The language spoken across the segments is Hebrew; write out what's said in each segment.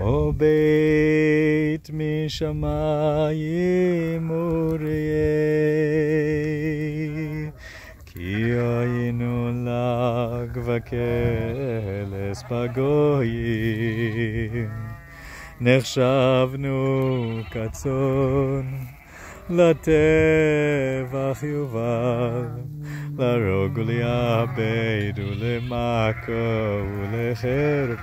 או בית משמיים וראה, כי היינו לג וקלס בגויים, נחשבנו כצאן לטבח יובל. להרוג ולאבד ולמכו ולחרפו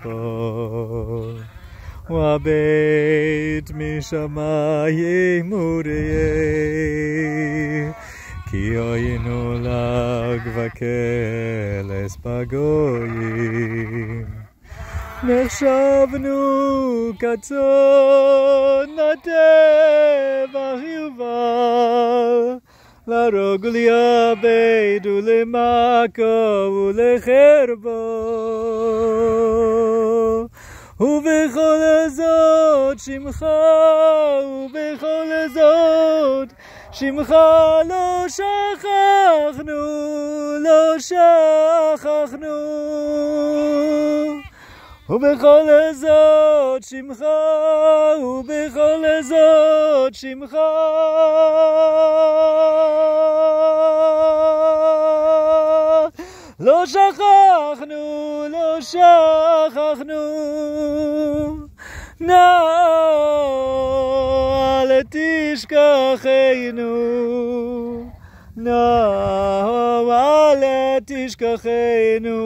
וביט משמיים וראה כי היינו לג וקלס בגויים ושבנו כצאן הטבח יובל להרוג וליאבד ולמכו ולחרבו ובכל הזאת שמך, ובכל הזאת שמך לא שכחנו, לא שכחנו. ובכל הזאת שמך, ובכל זאת שמך. לא שכחנו, לא שכחנו. נא אל תשכחנו. נא אל תשכחנו.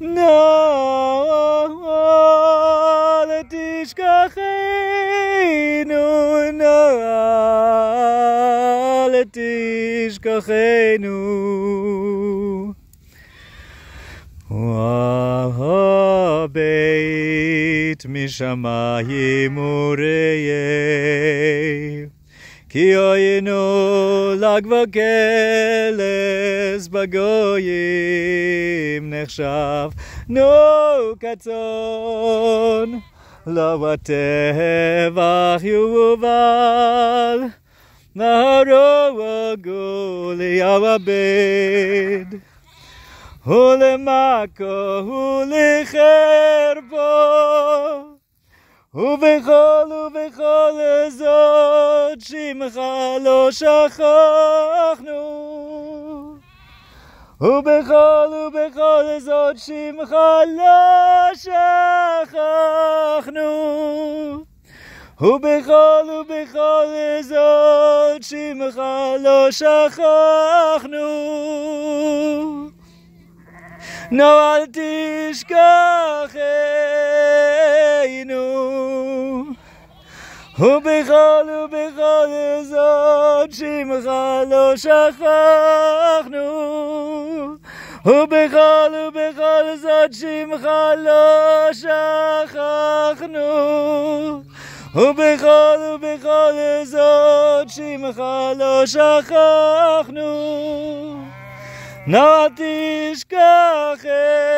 נא אל תשכחנו. נא אל תשכחנו. הבית משמיים וראה, כי היינו לג וקלס בגויים נחשב, נו כצאן, לא בטבח יובל, נהרו הגולי הבד. ולמקו ולחרבו ובכל ובכל זאת שמך לא שכחנו ובכל ובכל זאת שמך לא שכחנו ובכל ובכל זאת שמך לא שכחנו נו אל תשכחנו ובכל ובכל זאת שמך לא שכחנו ובכל ובכל זאת שמך לא שכחנו ובכל ובכל זאת שמך לא שכחנו Not ishkachech